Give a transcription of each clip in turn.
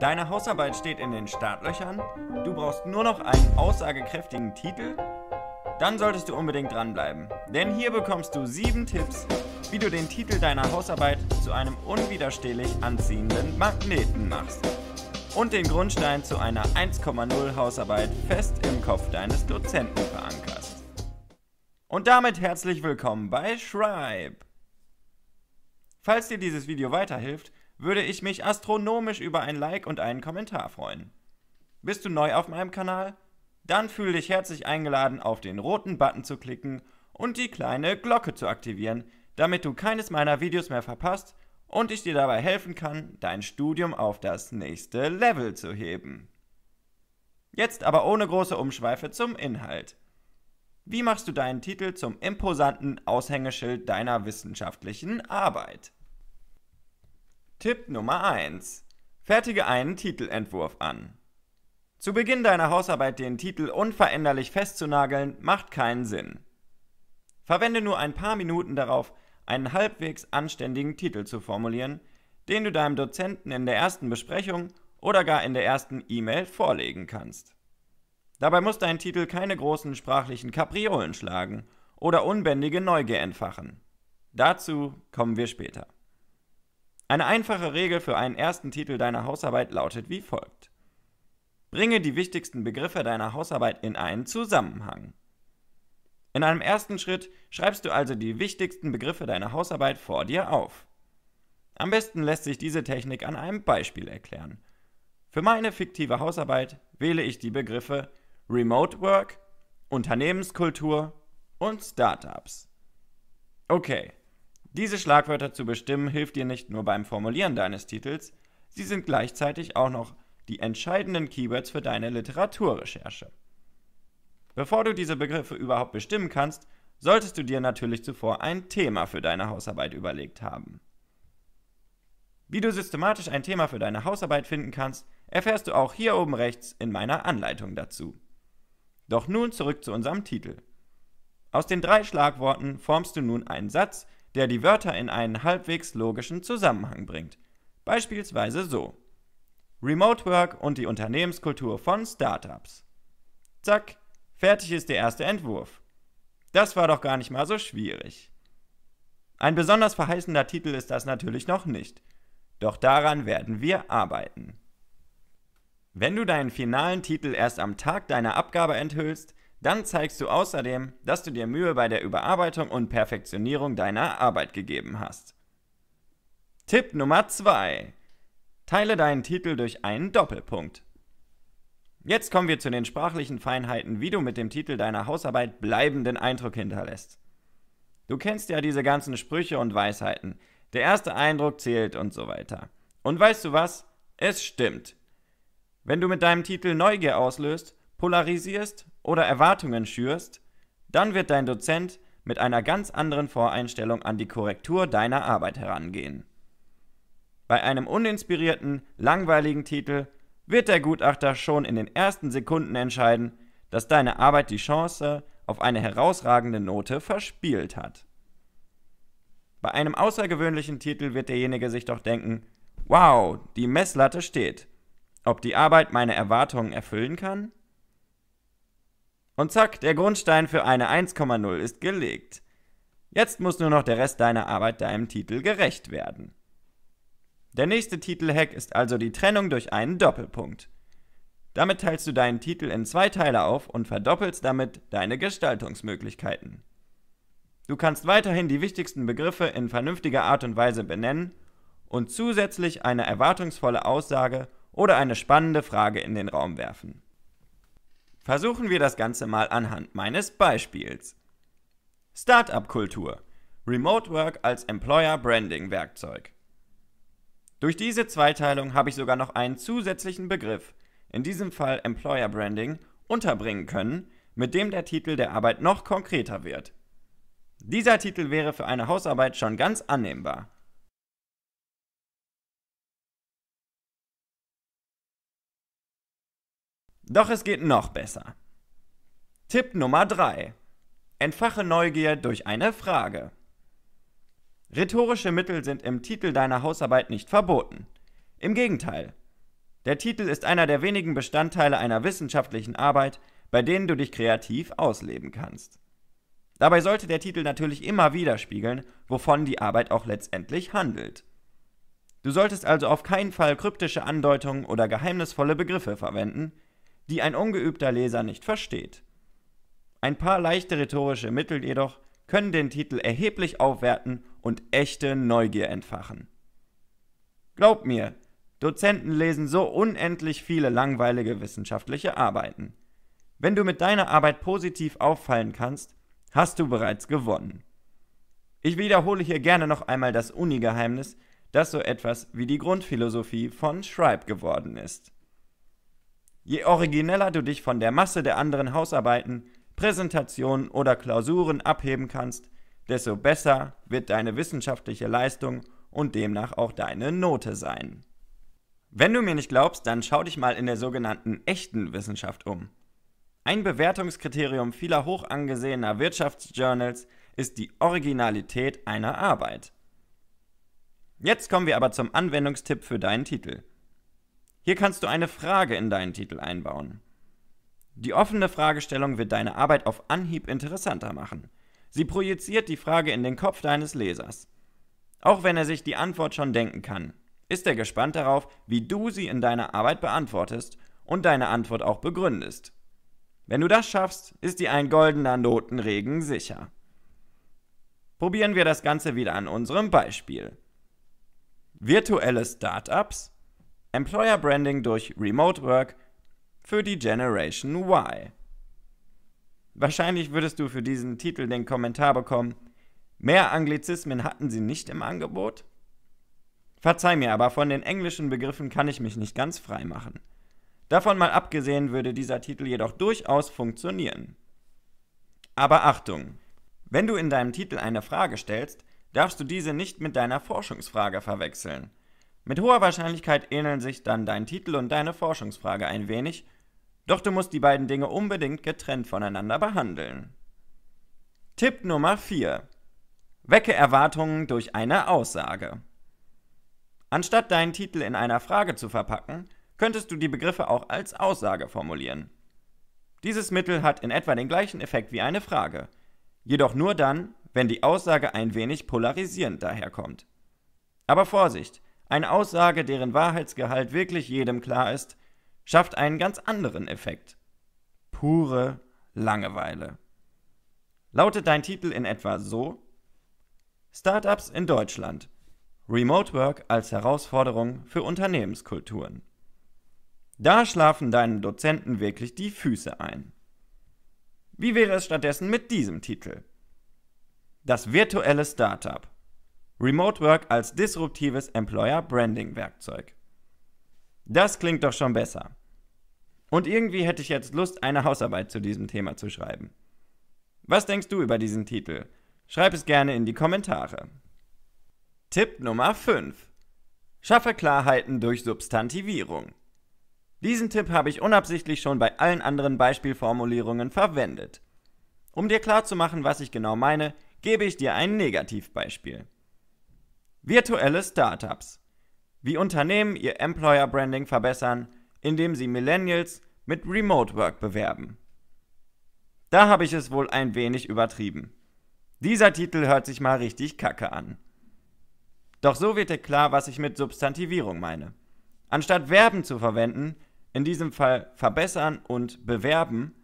Deine Hausarbeit steht in den Startlöchern. Du brauchst nur noch einen aussagekräftigen Titel. Dann solltest du unbedingt dranbleiben. Denn hier bekommst du sieben Tipps, wie du den Titel deiner Hausarbeit zu einem unwiderstehlich anziehenden Magneten machst. Und den Grundstein zu einer 1,0 Hausarbeit fest im Kopf deines Dozenten verankerst. Und damit herzlich willkommen bei Schreib! Falls dir dieses Video weiterhilft, würde ich mich astronomisch über ein Like und einen Kommentar freuen. Bist du neu auf meinem Kanal? Dann fühle dich herzlich eingeladen, auf den roten Button zu klicken und die kleine Glocke zu aktivieren, damit du keines meiner Videos mehr verpasst und ich dir dabei helfen kann, dein Studium auf das nächste Level zu heben. Jetzt aber ohne große Umschweife zum Inhalt. Wie machst du deinen Titel zum imposanten Aushängeschild deiner wissenschaftlichen Arbeit? Tipp Nummer 1. Fertige einen Titelentwurf an. Zu Beginn deiner Hausarbeit den Titel unveränderlich festzunageln, macht keinen Sinn. Verwende nur ein paar Minuten darauf, einen halbwegs anständigen Titel zu formulieren, den du deinem Dozenten in der ersten Besprechung oder gar in der ersten E-Mail vorlegen kannst. Dabei muss dein Titel keine großen sprachlichen Kapriolen schlagen oder unbändige Neugier entfachen. Dazu kommen wir später. Eine einfache Regel für einen ersten Titel deiner Hausarbeit lautet wie folgt. Bringe die wichtigsten Begriffe deiner Hausarbeit in einen Zusammenhang. In einem ersten Schritt schreibst du also die wichtigsten Begriffe deiner Hausarbeit vor dir auf. Am besten lässt sich diese Technik an einem Beispiel erklären. Für meine fiktive Hausarbeit wähle ich die Begriffe Remote Work, Unternehmenskultur und Startups. Okay, diese Schlagwörter zu bestimmen hilft dir nicht nur beim Formulieren deines Titels, sie sind gleichzeitig auch noch die entscheidenden Keywords für deine Literaturrecherche. Bevor du diese Begriffe überhaupt bestimmen kannst, solltest du dir natürlich zuvor ein Thema für deine Hausarbeit überlegt haben. Wie du systematisch ein Thema für deine Hausarbeit finden kannst, erfährst du auch hier oben rechts in meiner Anleitung dazu. Doch nun zurück zu unserem Titel. Aus den drei Schlagworten formst du nun einen Satz, der die Wörter in einen halbwegs logischen Zusammenhang bringt. Beispielsweise so. Remote Work und die Unternehmenskultur von Startups. Zack, fertig ist der erste Entwurf. Das war doch gar nicht mal so schwierig. Ein besonders verheißender Titel ist das natürlich noch nicht. Doch daran werden wir arbeiten. Wenn du deinen finalen Titel erst am Tag deiner Abgabe enthüllst, dann zeigst du außerdem, dass du dir Mühe bei der Überarbeitung und Perfektionierung deiner Arbeit gegeben hast. Tipp Nummer 2. Teile deinen Titel durch einen Doppelpunkt. Jetzt kommen wir zu den sprachlichen Feinheiten, wie du mit dem Titel deiner Hausarbeit bleibenden Eindruck hinterlässt. Du kennst ja diese ganzen Sprüche und Weisheiten. Der erste Eindruck zählt und so weiter. Und weißt du was? Es stimmt. Wenn du mit deinem Titel Neugier auslöst, polarisierst oder Erwartungen schürst, dann wird dein Dozent mit einer ganz anderen Voreinstellung an die Korrektur deiner Arbeit herangehen. Bei einem uninspirierten, langweiligen Titel wird der Gutachter schon in den ersten Sekunden entscheiden, dass deine Arbeit die Chance auf eine herausragende Note verspielt hat. Bei einem außergewöhnlichen Titel wird derjenige sich doch denken, wow, die Messlatte steht. Ob die Arbeit meine Erwartungen erfüllen kann? Und zack, der Grundstein für eine 1,0 ist gelegt. Jetzt muss nur noch der Rest deiner Arbeit deinem Titel gerecht werden. Der nächste Titelhack ist also die Trennung durch einen Doppelpunkt. Damit teilst du deinen Titel in zwei Teile auf und verdoppelst damit deine Gestaltungsmöglichkeiten. Du kannst weiterhin die wichtigsten Begriffe in vernünftiger Art und Weise benennen und zusätzlich eine erwartungsvolle Aussage oder eine spannende Frage in den Raum werfen. Versuchen wir das Ganze mal anhand meines Beispiels. Startup-Kultur. Remote Work als Employer Branding Werkzeug. Durch diese Zweiteilung habe ich sogar noch einen zusätzlichen Begriff, in diesem Fall Employer Branding, unterbringen können, mit dem der Titel der Arbeit noch konkreter wird. Dieser Titel wäre für eine Hausarbeit schon ganz annehmbar. Doch es geht noch besser. Tipp Nummer 3. Entfache Neugier durch eine Frage. Rhetorische Mittel sind im Titel deiner Hausarbeit nicht verboten. Im Gegenteil. Der Titel ist einer der wenigen Bestandteile einer wissenschaftlichen Arbeit, bei denen du dich kreativ ausleben kannst. Dabei sollte der Titel natürlich immer widerspiegeln, wovon die Arbeit auch letztendlich handelt. Du solltest also auf keinen Fall kryptische Andeutungen oder geheimnisvolle Begriffe verwenden, die ein ungeübter Leser nicht versteht. Ein paar leichte rhetorische Mittel jedoch können den Titel erheblich aufwerten und echte Neugier entfachen. Glaub mir, Dozenten lesen so unendlich viele langweilige wissenschaftliche Arbeiten. Wenn du mit deiner Arbeit positiv auffallen kannst, hast du bereits gewonnen. Ich wiederhole hier gerne noch einmal das Uni-Geheimnis, das so etwas wie die Grundphilosophie von Schreib geworden ist. Je origineller du dich von der Masse der anderen Hausarbeiten, Präsentationen oder Klausuren abheben kannst, desto besser wird deine wissenschaftliche Leistung und demnach auch deine Note sein. Wenn du mir nicht glaubst, dann schau dich mal in der sogenannten echten Wissenschaft um. Ein Bewertungskriterium vieler hoch angesehener Wirtschaftsjournals ist die Originalität einer Arbeit. Jetzt kommen wir aber zum Anwendungstipp für deinen Titel. Hier kannst du eine Frage in deinen Titel einbauen. Die offene Fragestellung wird deine Arbeit auf Anhieb interessanter machen. Sie projiziert die Frage in den Kopf deines Lesers. Auch wenn er sich die Antwort schon denken kann, ist er gespannt darauf, wie du sie in deiner Arbeit beantwortest und deine Antwort auch begründest. Wenn du das schaffst, ist dir ein goldener Notenregen sicher. Probieren wir das Ganze wieder an unserem Beispiel. Virtuelle Startups Employer Branding durch Remote Work für die Generation Y. Wahrscheinlich würdest du für diesen Titel den Kommentar bekommen, mehr Anglizismen hatten sie nicht im Angebot? Verzeih mir aber, von den englischen Begriffen kann ich mich nicht ganz frei machen. Davon mal abgesehen würde dieser Titel jedoch durchaus funktionieren. Aber Achtung! Wenn du in deinem Titel eine Frage stellst, darfst du diese nicht mit deiner Forschungsfrage verwechseln. Mit hoher Wahrscheinlichkeit ähneln sich dann dein Titel und deine Forschungsfrage ein wenig, doch du musst die beiden Dinge unbedingt getrennt voneinander behandeln. Tipp Nummer 4. Wecke Erwartungen durch eine Aussage. Anstatt deinen Titel in einer Frage zu verpacken, könntest du die Begriffe auch als Aussage formulieren. Dieses Mittel hat in etwa den gleichen Effekt wie eine Frage, jedoch nur dann, wenn die Aussage ein wenig polarisierend daherkommt. Aber Vorsicht, eine Aussage, deren Wahrheitsgehalt wirklich jedem klar ist, schafft einen ganz anderen Effekt. Pure Langeweile. Lautet dein Titel in etwa so? Startups in Deutschland. Remote Work als Herausforderung für Unternehmenskulturen. Da schlafen deinen Dozenten wirklich die Füße ein. Wie wäre es stattdessen mit diesem Titel? Das virtuelle Startup. Remote Work als disruptives Employer Branding Werkzeug. Das klingt doch schon besser. Und irgendwie hätte ich jetzt Lust, eine Hausarbeit zu diesem Thema zu schreiben. Was denkst du über diesen Titel? Schreib es gerne in die Kommentare. Tipp Nummer 5. Schaffe Klarheiten durch Substantivierung. Diesen Tipp habe ich unabsichtlich schon bei allen anderen Beispielformulierungen verwendet. Um dir klarzumachen, was ich genau meine, gebe ich dir ein Negativbeispiel. Virtuelle Startups. Wie Unternehmen ihr Employer Branding verbessern, indem sie Millennials mit Remote Work bewerben. Da habe ich es wohl ein wenig übertrieben. Dieser Titel hört sich mal richtig kacke an. Doch so wird dir klar, was ich mit Substantivierung meine. Anstatt Verben zu verwenden, in diesem Fall verbessern und bewerben,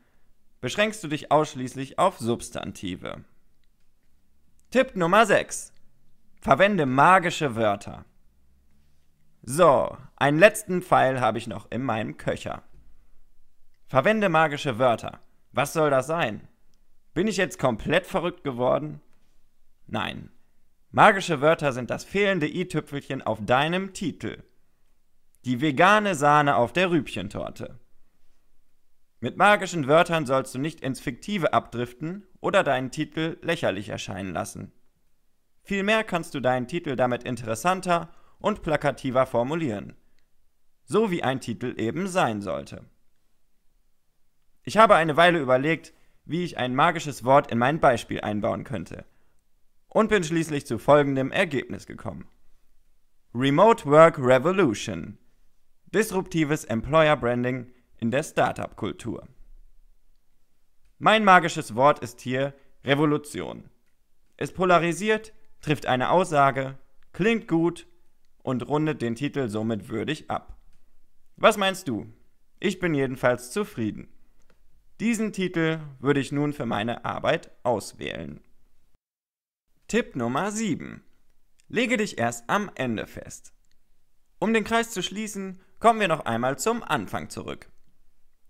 beschränkst du dich ausschließlich auf Substantive. Tipp Nummer 6. Verwende magische Wörter. So, einen letzten Pfeil habe ich noch in meinem Köcher. Verwende magische Wörter. Was soll das sein? Bin ich jetzt komplett verrückt geworden? Nein. Magische Wörter sind das fehlende i-Tüpfelchen auf deinem Titel. Die vegane Sahne auf der Rübchentorte. Mit magischen Wörtern sollst du nicht ins Fiktive abdriften oder deinen Titel lächerlich erscheinen lassen. Vielmehr kannst du deinen Titel damit interessanter und plakativer formulieren. So wie ein Titel eben sein sollte. Ich habe eine Weile überlegt, wie ich ein magisches Wort in mein Beispiel einbauen könnte. Und bin schließlich zu folgendem Ergebnis gekommen. Remote Work Revolution. Disruptives Employer Branding in der Startup-Kultur. Mein magisches Wort ist hier Revolution. Es polarisiert trifft eine Aussage, klingt gut und rundet den Titel somit würdig ab. Was meinst du? Ich bin jedenfalls zufrieden. Diesen Titel würde ich nun für meine Arbeit auswählen. Tipp Nummer 7. Lege dich erst am Ende fest. Um den Kreis zu schließen, kommen wir noch einmal zum Anfang zurück.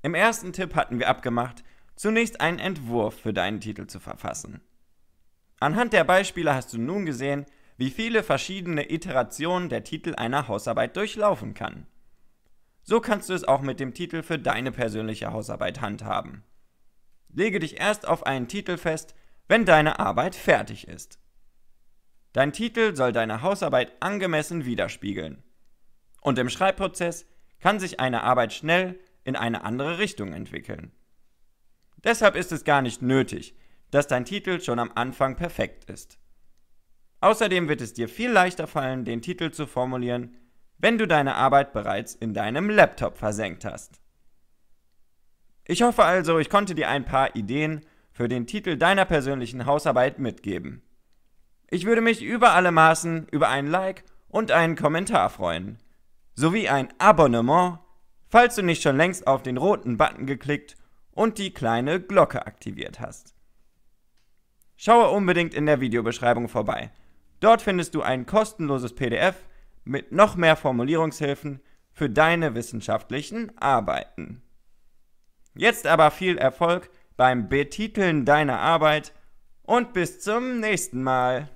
Im ersten Tipp hatten wir abgemacht, zunächst einen Entwurf für deinen Titel zu verfassen. Anhand der Beispiele hast du nun gesehen, wie viele verschiedene Iterationen der Titel einer Hausarbeit durchlaufen kann. So kannst du es auch mit dem Titel für deine persönliche Hausarbeit handhaben. Lege dich erst auf einen Titel fest, wenn deine Arbeit fertig ist. Dein Titel soll deine Hausarbeit angemessen widerspiegeln. Und im Schreibprozess kann sich eine Arbeit schnell in eine andere Richtung entwickeln. Deshalb ist es gar nicht nötig, dass dein Titel schon am Anfang perfekt ist. Außerdem wird es dir viel leichter fallen, den Titel zu formulieren, wenn du deine Arbeit bereits in deinem Laptop versenkt hast. Ich hoffe also, ich konnte dir ein paar Ideen für den Titel deiner persönlichen Hausarbeit mitgeben. Ich würde mich über alle Maßen über ein Like und einen Kommentar freuen, sowie ein Abonnement, falls du nicht schon längst auf den roten Button geklickt und die kleine Glocke aktiviert hast. Schaue unbedingt in der Videobeschreibung vorbei. Dort findest du ein kostenloses PDF mit noch mehr Formulierungshilfen für deine wissenschaftlichen Arbeiten. Jetzt aber viel Erfolg beim Betiteln deiner Arbeit und bis zum nächsten Mal.